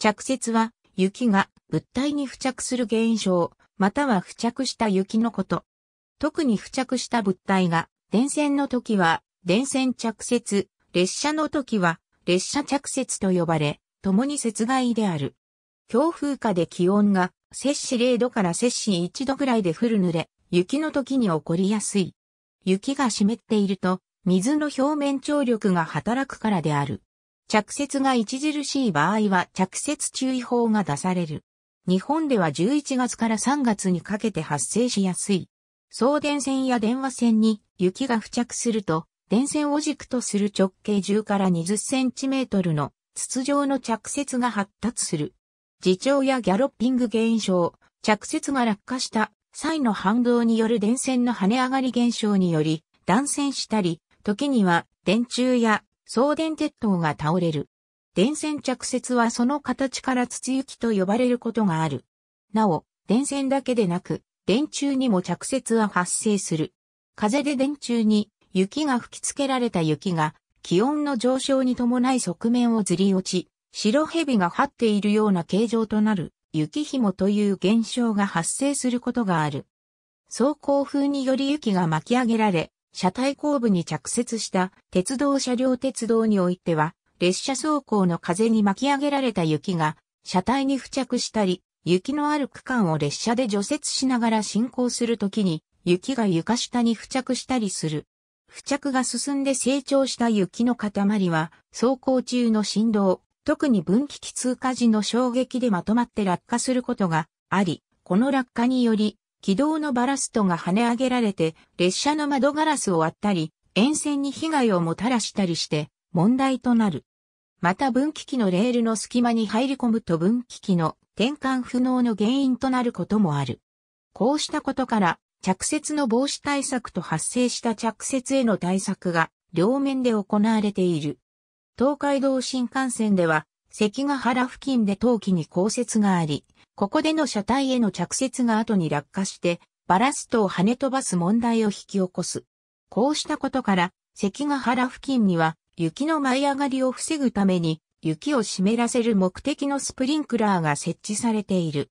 着雪は、雪が物体に付着する現象、または付着した雪のこと。特に付着した物体が、電線の時は、電線着雪、列車の時は、列車着雪と呼ばれ、共に雪害である。強風下で気温が、摂氏0度から摂氏1度ぐらいで降る濡れ、雪の時に起こりやすい。雪が湿っていると、水の表面張力が働くからである。着雪が著しい場合は着雪注意報が出される。日本では11月から3月にかけて発生しやすい。送電線や電話線に雪が付着すると、電線を軸とする直径10から20センチメートルの筒状の着雪が発達する。自重やギャロッピング現象、着雪が落下した際の反動による電線の跳ね上がり現象により、断線したり、時には電柱や送電鉄塔が倒れる。電線着雪はその形から土雪と呼ばれることがある。なお、電線だけでなく、電柱にも着雪は発生する。風で電柱に雪が吹きつけられた雪が気温の上昇に伴い側面をずり落ち、白蛇が張っているような形状となる雪紐という現象が発生することがある。走行風により雪が巻き上げられ、車体後部に着雪した鉄道車両鉄道においては、列車走行の風に巻き上げられた雪が、車体に付着したり、雪のある区間を列車で除雪しながら進行するときに、雪が床下に付着したりする。付着が進んで成長した雪の塊は、走行中の振動、特に分岐器通過時の衝撃でまとまって落下することがあり、この落下により、軌道のバラストが跳ね上げられて、列車の窓ガラスを割ったり、沿線に被害をもたらしたりして、問題となる。また分岐器のレールの隙間に入り込むと分岐器の転換不能の原因となることもある。こうしたことから、着雪の防止対策と発生した着雪への対策が両面で行われている。東海道新幹線では、関ヶ原付近で冬季に降雪があり、ここでの車体への着雪が後に落下して、バラストを跳ね飛ばす問題を引き起こす。こうしたことから、関ヶ原付近には、雪の舞い上がりを防ぐために、雪を湿らせる目的のスプリンクラーが設置されている。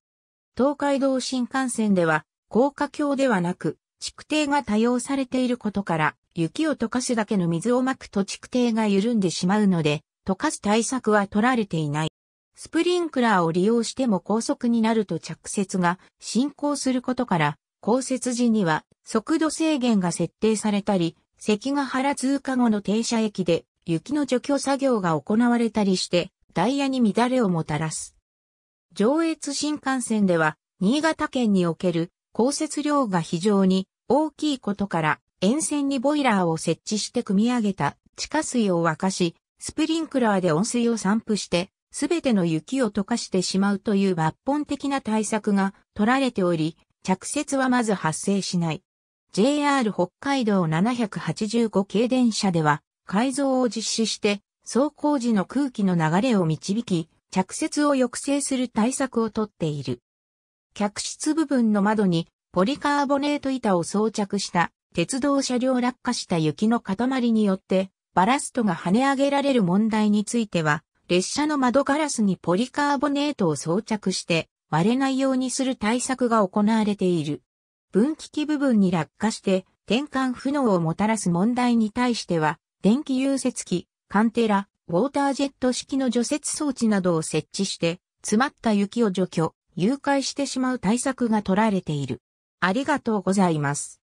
東海道新幹線では、高架橋ではなく、築堤が多用されていることから、雪を溶かすだけの水をまくと蓄堤が緩んでしまうので、溶かす対策は取られていない。スプリンクラーを利用しても高速になると着雪が進行することから、降雪時には速度制限が設定されたり、関ヶ原通過後の停車駅で雪の除去作業が行われたりしてダイヤに乱れをもたらす。上越新幹線では新潟県における降雪量が非常に大きいことから沿線にボイラーを設置して組み上げた地下水を沸かし、スプリンクラーで温水を散布してすべての雪を溶かしてしまうという抜本的な対策が取られており、着雪はまず発生しない。JR 北海道785系電車では改造を実施して走行時の空気の流れを導き、着雪を抑制する対策をとっている。客室部分の窓にポリカーボネート板を装着した鉄道車両落下した雪の塊によってバラストが跳ね上げられる問題については列車の窓ガラスにポリカーボネートを装着して割れないようにする対策が行われている。分岐器部分に落下して転換不能をもたらす問題に対しては、電気融雪機、カンテラ、ウォータージェット式の除雪装置などを設置して、詰まった雪を除去、誘拐してしまう対策が取られている。ありがとうございます。